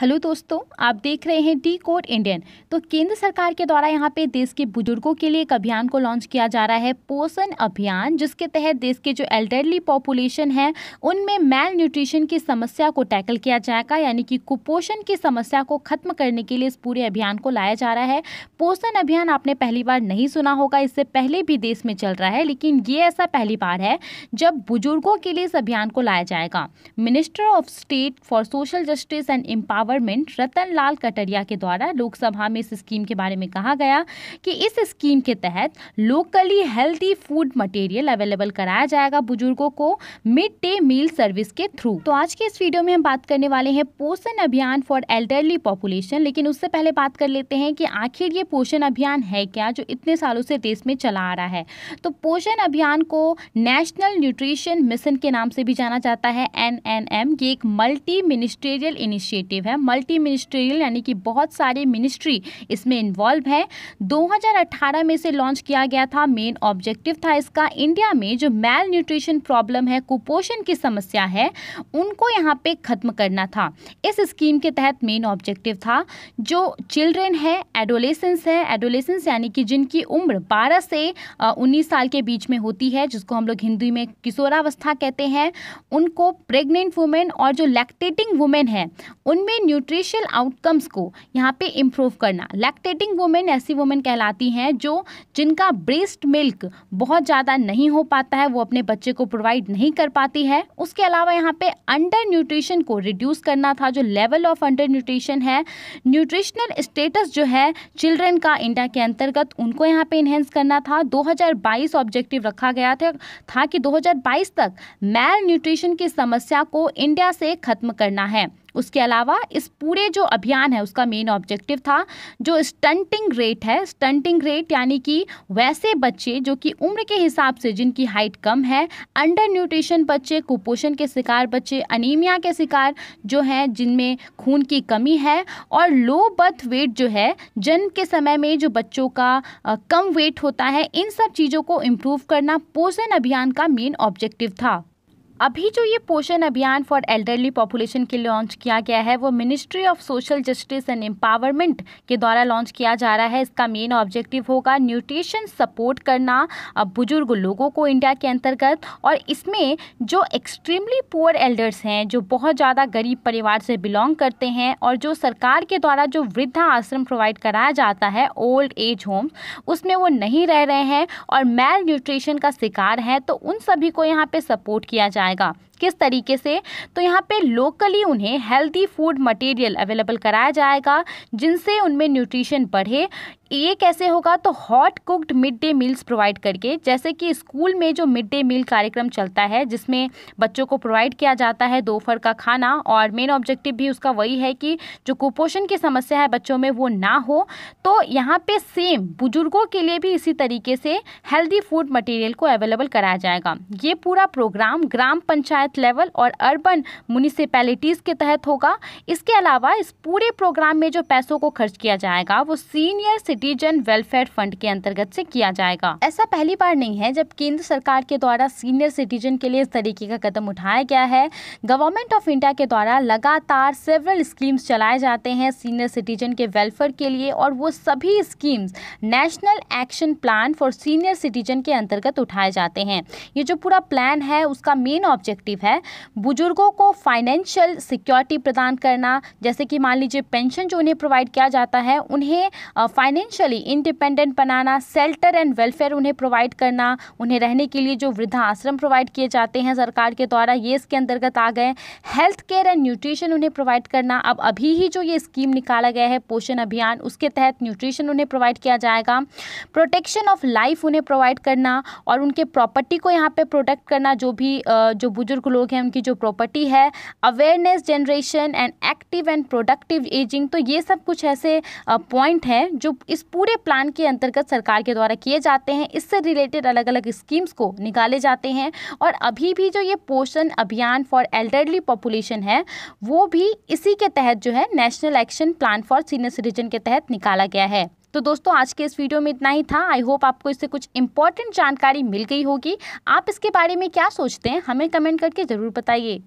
hello दोस्तों आप देख रहे हैं डी कोड इंडियन तो केंद्र सरकार के द्वारा यहाँ पे देश के बुजुर्गों के लिए एक अभियान को लॉन्च किया जा रहा है पोषण अभियान जिसके तहत देश के जो एल्डरली पॉपुलेशन है उनमें मेल न्यूट्रिशन की समस्या को टैकल किया जाएगा यानी कि कुपोषण की समस्या को खत्म करने के लिए इस पूरे अभियान को लाया जा रहा है पोषण अभियान आपने पहली बार नहीं सुना होगा इससे पहले भी देश में चल रहा है लेकिन ये ऐसा पहली बार है जब बुजुर्गों के लिए इस अभियान को लाया जाएगा minister of state for social justice and empower empowerment Ratan Lal Kataria के द्वारा लोकसभा में इस स्कीम के बारे में कहा गया कि इस स्कीम के तहत locally healthy food material available कराया जाएगा बुजुर्गों को मिड डे मील सर्विस के थ्रू तो आज के इस वीडियो में हम बात करने वाले हैं पोषण अभियान फॉर एल्डरली पॉपुलेशन लेकिन उससे पहले बात कर लेते हैं कि आखिर ये पोषण अभियान है क्या जो इतने सालों से देश में चला आ रहा है तो पोषण अभियान को नेशनल न्यूट्रिशन मिशन के नाम से भी जाना जाता है एन एन एम ये एक मल्टी मिनिस्ट्रेरियल इनिशिएटिव है है मल्टी मिनिस्ट्रियल यानी कि बहुत सारे मिनिस्ट्री इसमें इन्वॉल्व हैं 2018 में इसे लॉन्च किया गया था मेन ऑब्जेक्टिव था इसका इंडिया में जो मेल न्यूट्रिशन प्रॉब्लम है कुपोषण की समस्या है उनको यहाँ पे ख़त्म करना था इस स्कीम के तहत मेन ऑब्जेक्टिव था जो चिल्ड्रेन है एडोलेसेंस है एडोलेसेंस यानी कि जिनकी उम्र बारह से उन्नीस साल के बीच में होती है जिसको हम लोग हिंदी में किशोरावस्था कहते हैं उनको प्रेग्नेंट वुमेन और जो लैक्टेटिंग वुमेन है उनमें न्यूट्रिशनल आउटकम्स को यहाँ पे इम्प्रूव करना लैक्टेटिंग वुमेन ऐसी वुमेन कहलाती हैं जो जिनका ब्रेस्ट मिल्क बहुत ज़्यादा नहीं हो पाता है वो अपने बच्चे को प्रोवाइड नहीं कर पाती है उसके अलावा यहाँ पे अंडर न्यूट्रिशन को रिड्यूस करना था जो लेवल ऑफ अंडर न्यूट्रिशन है न्यूट्रिशनल स्टेटस जो है चिल्ड्रेन का इंडिया के अंतर्गत उनको यहाँ पे इन्हेंस करना था 2022 ऑब्जेक्टिव रखा गया था था कि 2022 तक मैल न्यूट्रिशन की समस्या को इंडिया से खत्म करना है उसके अलावा इस पूरे जो अभियान है उसका मेन ऑब्जेक्टिव था जो स्टंटिंग रेट है स्टंटिंग रेट यानी कि वैसे बच्चे जो कि उम्र के हिसाब से जिनकी हाइट कम है अंडर न्यूट्रिशन बच्चे कुपोषण के शिकार बच्चे अनिमिया के शिकार जो हैं जिनमें खून की कमी है और लो बर्थ वेट जो है जन्म के समय में जो बच्चों का कम वेट होता है इन सब चीज़ों को इम्प्रूव करना पोषण अभियान का मेन ऑब्जेक्टिव था अभी जो ये पोषण अभियान फॉर एल्डरली पॉपुलेशन के लिए लॉन्च किया गया है वो ministry of social justice and empowerment के द्वारा लॉन्च किया जा रहा है इसका मेन ऑब्जेक्टिव होगा न्यूट्रिशन सपोर्ट करना बुजुर्ग लोगों को इंडिया के अंतर्गत और इसमें जो एक्सट्रीमली पुअर एल्डर्स हैं जो बहुत ज़्यादा गरीब परिवार से बिलोंग करते हैं और जो सरकार के द्वारा जो वृद्धा आश्रम प्रोवाइड कराया जाता है ओल्ड एज होम्स उसमें वो नहीं रह रहे हैं और मेल न्यूट्रिशन का शिकार हैं तो उन सभी को यहाँ पर सपोर्ट किया जाए 那个。किस तरीके से तो यहाँ पे लोकली उन्हें हेल्दी फूड मटेरियल अवेलेबल कराया जाएगा जिनसे उनमें न्यूट्रिशन बढ़े ये कैसे होगा तो hot cooked mid day meals provide करके जैसे कि स्कूल में जो मिड डे मील कार्यक्रम चलता है जिसमें बच्चों को प्रोवाइड किया जाता है दोपहर का खाना और मेन ऑब्जेक्टिव भी उसका वही है कि जो कुपोषण की समस्या है बच्चों में वो ना हो तो यहाँ पे सेम बुजुर्गों के लिए भी इसी तरीके से हेल्दी फूड मटेरियल को अवेलेबल कराया जाएगा ये पूरा प्रोग्राम ग्राम पंचायत पंचायत लेवल और अर्बन म्यूनिसिपैलिटीज़ के तहत होगा इसके अलावा इस पूरे प्रोग्राम में जो पैसों को खर्च किया जाएगा वो सीनियर सिटीजन वेलफेयर फंड के अंतर्गत से किया जाएगा ऐसा पहली बार नहीं है जब केंद्र सरकार के द्वारा सीनियर सिटीजन के लिए इस तरीके का कदम उठाया गया है गवर्नमेंट ऑफ इंडिया के द्वारा लगातार सेवरल स्कीम्स चलाए जाते हैं सीनियर सिटीजन के वेलफेयर के लिए और वो सभी schemes national action plan for senior citizen के अंतर्गत उठाए जाते हैं ये जो पूरा प्लान है उसका मेन ऑब्जेक्टिव मुखातिब है बुजुर्गों को फाइनेंशियल सिक्योरिटी प्रदान करना जैसे कि मान लीजिए पेंशन जो उन्हें प्रोवाइड किया जाता है उन्हें फाइनेंशियली इंडिपेंडेंट बनाना सेल्टर एंड वेलफेयर उन्हें प्रोवाइड करना उन्हें रहने के लिए जो वृद्धा आश्रम प्रोवाइड किए जाते हैं सरकार के द्वारा ये इसके अंतर्गत आ गए हेल्थ केयर एंड न्यूट्रिशन उन्हें प्रोवाइड करना अब अभी ही जो ये स्कीम निकाला गया है पोषण अभियान उसके तहत न्यूट्रिशन उन्हें प्रोवाइड किया जाएगा प्रोटेक्शन ऑफ लाइफ उन्हें प्रोवाइड करना और उनके प्रॉपर्टी को यहाँ पे प्रोटेक्ट करना जो भी जो बुजुर्ग बुजुर्ग लोग हैं उनकी जो प्रॉपर्टी है awareness generation and active and productive ageing तो ये सब कुछ ऐसे पॉइंट हैं जो इस पूरे प्लान के अंतर्गत सरकार के द्वारा किए जाते हैं इससे रिलेटेड अलग अलग स्कीम्स को निकाले जाते हैं और अभी भी जो ये पोषण अभियान फॉर एल्डरली पॉपुलेशन है वो भी इसी के तहत जो है national action plan for senior citizen के तहत निकाला गया है तो दोस्तों आज के इस वीडियो में इतना ही था आई होप आपको इससे कुछ इंपॉर्टेंट जानकारी मिल गई होगी आप इसके बारे में क्या सोचते हैं हमें कमेंट करके ज़रूर बताइए